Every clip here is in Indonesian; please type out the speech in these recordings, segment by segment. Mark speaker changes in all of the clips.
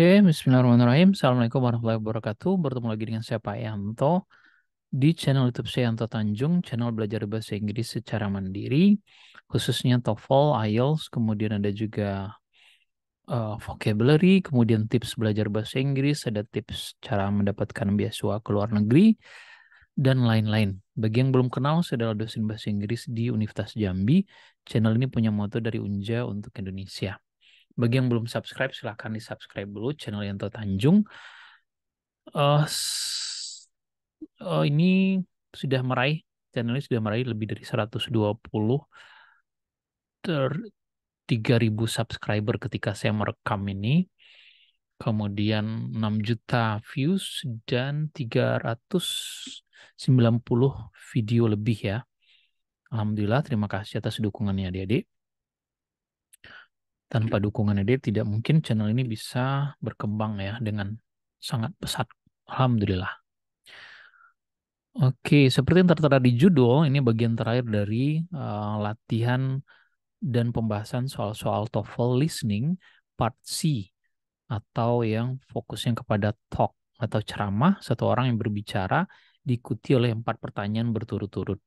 Speaker 1: Oke, bismillahirrahmanirrahim. Assalamualaikum warahmatullahi wabarakatuh. Bertemu lagi dengan saya Pak Yanto di channel YouTube saya Yanto Tanjung, channel belajar bahasa Inggris secara mandiri, khususnya TOEFL, IELTS, kemudian ada juga uh, vocabulary, kemudian tips belajar bahasa Inggris, ada tips cara mendapatkan beasiswa ke luar negeri, dan lain-lain. Bagi yang belum kenal, saya adalah dosen bahasa Inggris di Universitas Jambi. Channel ini punya moto dari Unja untuk Indonesia. Bagi yang belum subscribe, silahkan di-subscribe dulu channel Yanto Tanjung. Uh, uh, ini sudah meraih, channel ini sudah meraih lebih dari 120 ter 3000 subscriber ketika saya merekam ini. Kemudian 6 juta views dan 390 video lebih ya. Alhamdulillah, terima kasih atas dukungannya adik-adik tanpa dukungan dia tidak mungkin channel ini bisa berkembang ya dengan sangat pesat. Alhamdulillah. Oke, seperti yang tertera di judul, ini bagian terakhir dari uh, latihan dan pembahasan soal-soal TOEFL listening part C atau yang fokusnya kepada talk atau ceramah satu orang yang berbicara diikuti oleh empat pertanyaan berturut-turut.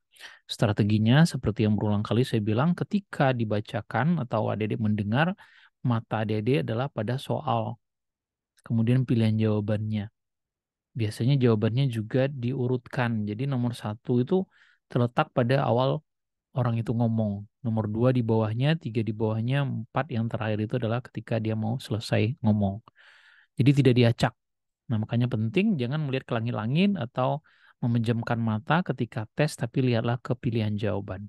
Speaker 1: Strateginya seperti yang berulang kali saya bilang ketika dibacakan atau adik-adik mendengar mata adik-adik adalah pada soal. Kemudian pilihan jawabannya. Biasanya jawabannya juga diurutkan. Jadi nomor satu itu terletak pada awal orang itu ngomong. Nomor dua di bawahnya, tiga di bawahnya, empat yang terakhir itu adalah ketika dia mau selesai ngomong. Jadi tidak diacak. Nah makanya penting jangan melihat ke langit-langit atau memejamkan mata ketika tes, tapi lihatlah ke pilihan jawaban.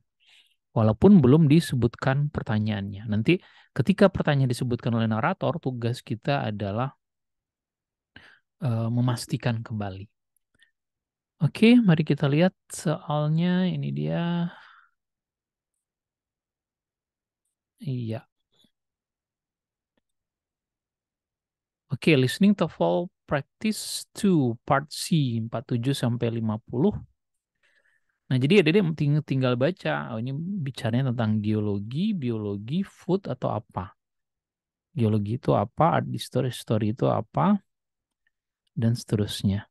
Speaker 1: Walaupun belum disebutkan pertanyaannya. Nanti ketika pertanyaan disebutkan oleh narator, tugas kita adalah uh, memastikan kembali. Oke, mari kita lihat soalnya. Ini dia. Iya. Oke, listening TOEFL practice 2 part C 47 sampai 50. Nah, jadi ada yang tinggal baca. Oh, ini bicaranya tentang geologi, biologi, food atau apa. Geologi itu apa, art history, story itu apa, dan seterusnya.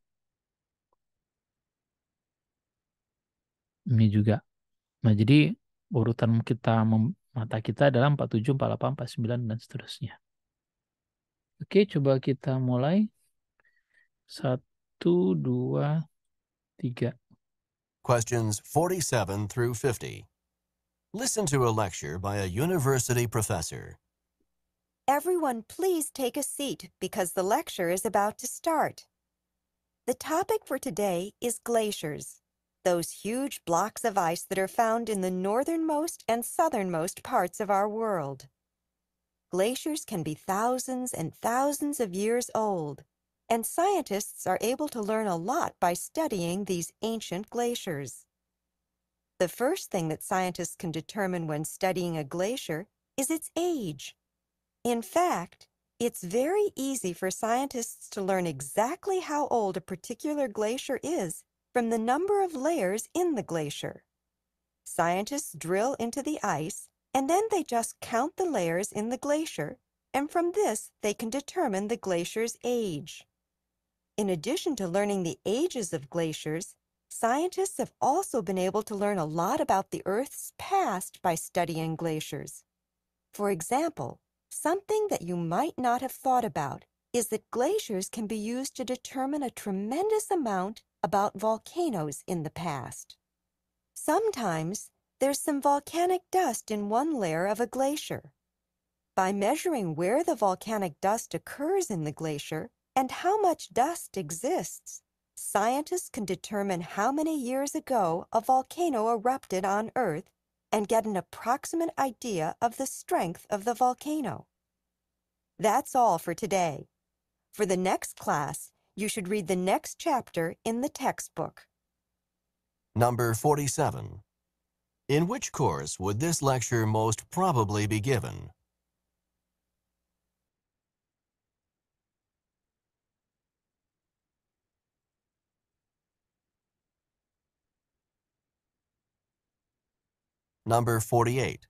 Speaker 1: Ini juga. Nah, jadi urutan kita mata kita adalah 47, 48, 49, dan seterusnya. Oke, coba kita mulai. Satu, dua, tiga.
Speaker 2: Questions 47 through 50. Listen to a lecture by a university professor.
Speaker 3: Everyone please take a seat because the lecture is about to start. The topic for today is glaciers, those huge blocks of ice that are found in the northernmost and southernmost parts of our world. Glaciers can be thousands and thousands of years old and scientists are able to learn a lot by studying these ancient glaciers. The first thing that scientists can determine when studying a glacier is its age. In fact, it's very easy for scientists to learn exactly how old a particular glacier is from the number of layers in the glacier. Scientists drill into the ice, and then they just count the layers in the glacier, and from this they can determine the glacier's age. In addition to learning the ages of glaciers, scientists have also been able to learn a lot about the Earth's past by studying glaciers. For example, something that you might not have thought about is that glaciers can be used to determine a tremendous amount about volcanoes in the past. Sometimes there's some volcanic dust in one layer of a glacier. By measuring where the volcanic dust occurs in the glacier, and how much dust exists, scientists can determine how many years ago a volcano erupted on Earth and get an approximate idea of the strength of the volcano. That's all for today. For the next class, you should read the next chapter in the textbook.
Speaker 2: Number 47. In which course would this lecture most probably be given? Number 48.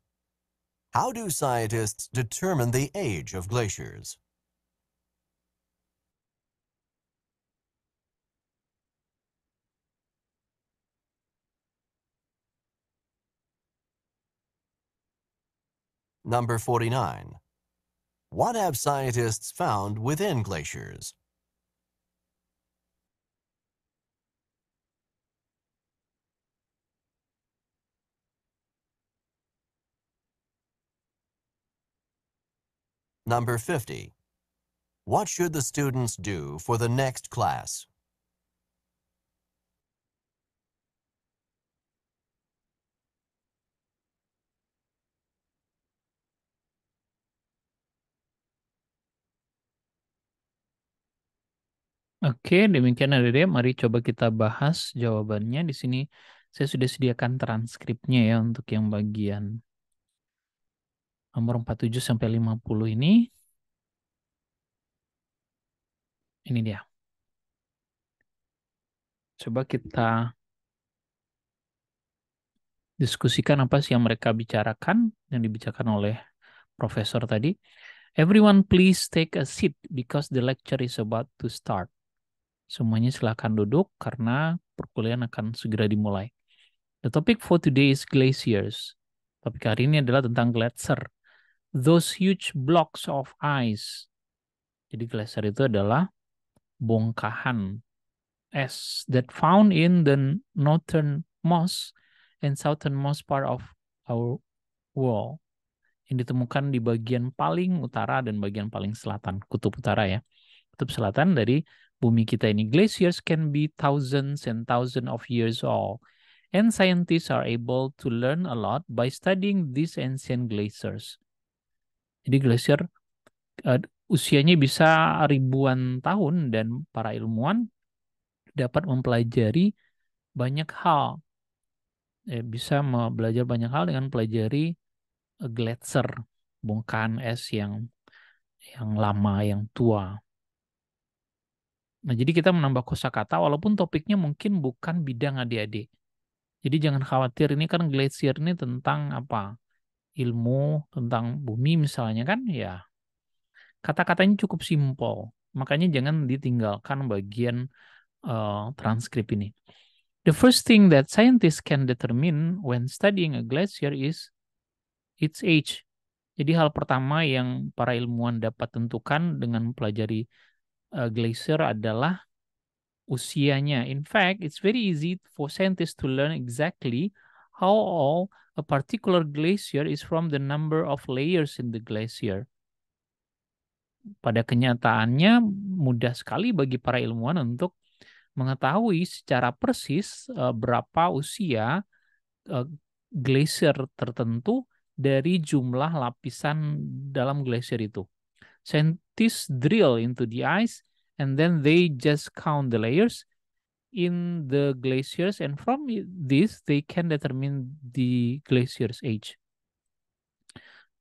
Speaker 2: How do scientists determine the age of glaciers? Number 49. What have scientists found within glaciers? Number 50. What should the students do for the next class?
Speaker 1: Oke, demikian adik-adik. Mari coba kita bahas jawabannya. Di sini saya sudah sediakan transkripnya ya untuk yang bagian nomor 47 sampai 50 ini. Ini dia. Coba kita diskusikan apa sih yang mereka bicarakan, yang dibicarakan oleh profesor tadi. Everyone please take a seat because the lecture is about to start. Semuanya silahkan duduk karena perkuliahan akan segera dimulai. The topic for today is glaciers. Topik hari ini adalah tentang gletser those huge blocks of ice. Jadi glacier itu adalah bongkahan es that found in the northernmost and southernmost part of our world. Yang ditemukan di bagian paling utara dan bagian paling selatan, kutub utara ya. Kutub selatan dari bumi kita ini. Glaciers can be thousands and thousands of years old. And scientists are able to learn a lot by studying these ancient glaciers. Jadi glasier uh, eh, usianya bisa ribuan tahun dan para ilmuwan dapat mempelajari banyak hal. Eh, bisa belajar banyak hal dengan pelajari eh, glasier bongkahan es yang yang lama, yang tua. Nah, jadi kita menambah kosakata walaupun topiknya mungkin bukan bidang adik-adik. Jadi jangan khawatir ini kan glasier ini tentang apa? ilmu tentang bumi misalnya kan ya kata-katanya cukup simpel. Makanya jangan ditinggalkan bagian uh, transkrip ini. The first thing that scientists can determine when studying a glacier is its age. Jadi hal pertama yang para ilmuwan dapat tentukan dengan mempelajari uh, glacier adalah usianya. In fact, it's very easy for scientists to learn exactly how all a particular glacier is from the number of layers in the glacier. Pada kenyataannya mudah sekali bagi para ilmuwan untuk mengetahui secara persis uh, berapa usia uh, glacier tertentu dari jumlah lapisan dalam glacier itu. Scientists drill into the ice and then they just count the layers in the glaciers and from this they can determine the glacier's age.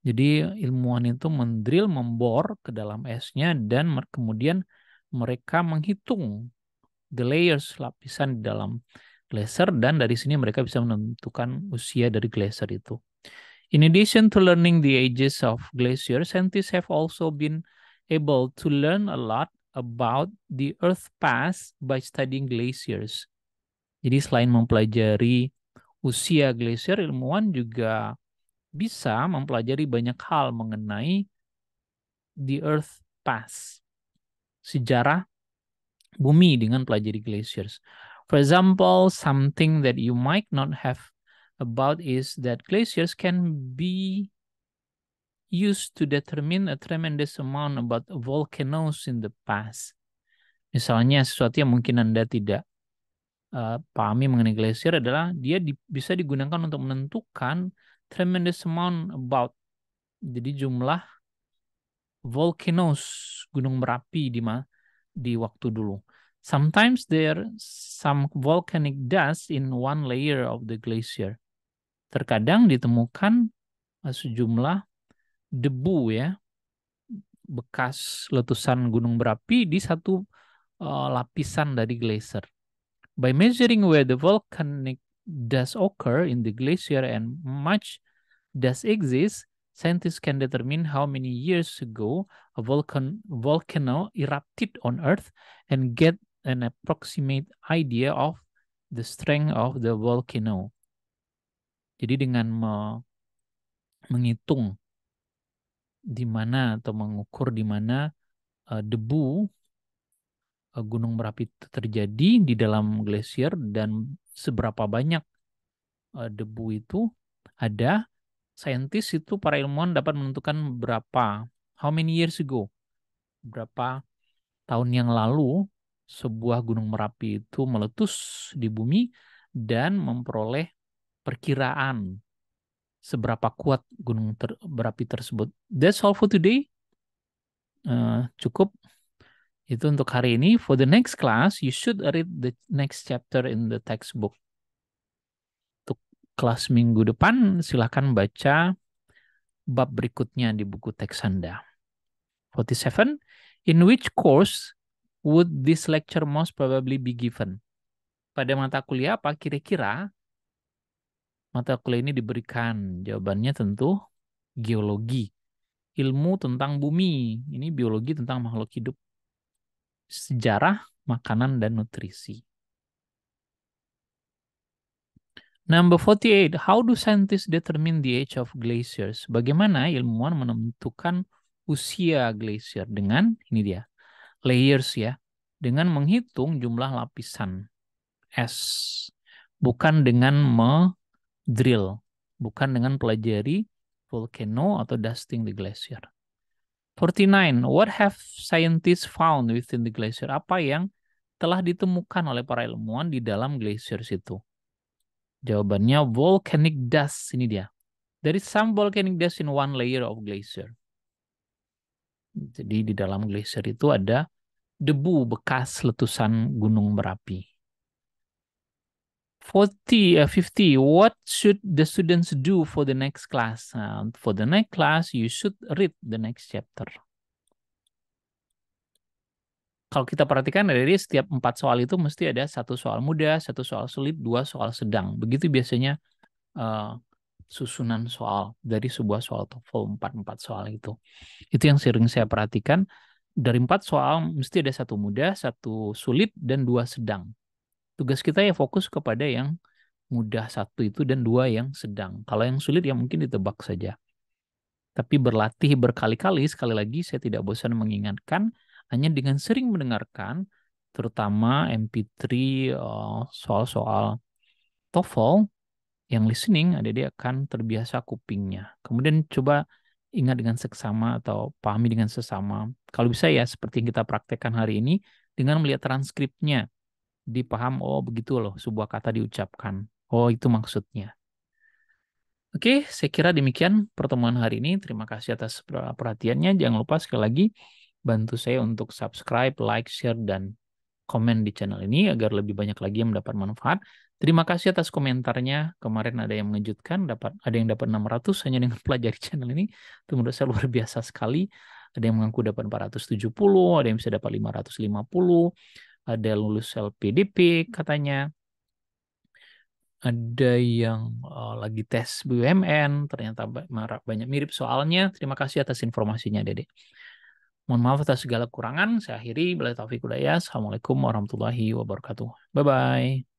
Speaker 1: Jadi ilmuwan itu mendrill, membor ke dalam esnya dan kemudian mereka menghitung the layers lapisan di dalam glacier dan dari sini mereka bisa menentukan usia dari glacier itu. In addition to learning the ages of glaciers, scientists have also been able to learn a lot about the Earth past by studying glaciers. Jadi selain mempelajari usia glasier, ilmuwan juga bisa mempelajari banyak hal mengenai the Earth past. Sejarah bumi dengan pelajari glaciers. For example, something that you might not have about is that glaciers can be used to determine a tremendous amount about volcanoes in the past. Misalnya sesuatu yang mungkin Anda tidak uh, pahami mengenai glasier adalah dia di, bisa digunakan untuk menentukan tremendous amount about. Jadi jumlah volcanoes, gunung berapi di ma di waktu dulu. Sometimes there are some volcanic dust in one layer of the glacier. Terkadang ditemukan eh, sejumlah debu ya bekas letusan gunung berapi di satu uh, lapisan dari glacier. By measuring where the volcanic dust occur in the glacier and much dust exists, scientists can determine how many years ago a volcan volcano erupted on Earth and get an approximate idea of the strength of the volcano. Jadi dengan me menghitung di mana atau mengukur di mana uh, debu uh, gunung Merapi terjadi di dalam glasier dan seberapa banyak uh, debu itu ada saintis itu para ilmuwan dapat menentukan berapa how many years ago berapa tahun yang lalu sebuah gunung Merapi itu meletus di bumi dan memperoleh perkiraan seberapa kuat gunung ter berapi tersebut. That's all for today. Uh, cukup itu untuk hari ini. For the next class, you should read the next chapter in the textbook. Untuk kelas minggu depan, silahkan baca bab berikutnya di buku teks Anda. 47. In which course would this lecture most probably be given? Pada mata kuliah apa kira-kira mata kuliah ini diberikan? Jawabannya tentu geologi. Ilmu tentang bumi. Ini biologi tentang makhluk hidup. Sejarah, makanan, dan nutrisi. Number 48, how do scientists determine the age of glaciers? Bagaimana ilmuwan menentukan usia glacier dengan ini dia, layers ya, dengan menghitung jumlah lapisan es, bukan dengan me drill, bukan dengan pelajari volcano atau dusting the glacier. 49. What have scientists found within the glacier? Apa yang telah ditemukan oleh para ilmuwan di dalam glacier situ? Jawabannya volcanic dust. Ini dia. There is some volcanic dust in one layer of glacier. Jadi di dalam glacier itu ada debu bekas letusan gunung berapi. 40 uh, 50 what should the students do for the next class uh, for the next class you should read the next chapter kalau kita perhatikan dari setiap empat soal itu mesti ada satu soal mudah satu soal sulit dua soal sedang begitu biasanya uh, susunan soal dari sebuah soal TOEFL empat empat soal itu itu yang sering saya perhatikan dari empat soal mesti ada satu mudah satu sulit dan dua sedang tugas kita ya fokus kepada yang mudah satu itu dan dua yang sedang. Kalau yang sulit ya mungkin ditebak saja. Tapi berlatih berkali-kali, sekali lagi saya tidak bosan mengingatkan, hanya dengan sering mendengarkan, terutama MP3 eh, soal-soal TOEFL, yang listening ada dia akan terbiasa kupingnya. Kemudian coba ingat dengan seksama atau pahami dengan sesama. Kalau bisa ya seperti yang kita praktekkan hari ini dengan melihat transkripnya dipaham oh begitu loh sebuah kata diucapkan. Oh itu maksudnya. Oke, saya kira demikian pertemuan hari ini. Terima kasih atas perhatiannya. Jangan lupa sekali lagi bantu saya untuk subscribe, like, share, dan komen di channel ini agar lebih banyak lagi yang mendapat manfaat. Terima kasih atas komentarnya. Kemarin ada yang mengejutkan, dapat ada yang dapat 600 hanya dengan pelajari channel ini. Itu menurut saya luar biasa sekali. Ada yang mengaku dapat 470, ada yang bisa dapat 550, ada lulus LPDP katanya ada yang uh, lagi tes BUMN ternyata banyak mirip soalnya terima kasih atas informasinya Dede mohon maaf atas segala kurangan saya akhiri bila taufiq Assalamualaikum warahmatullahi wabarakatuh bye bye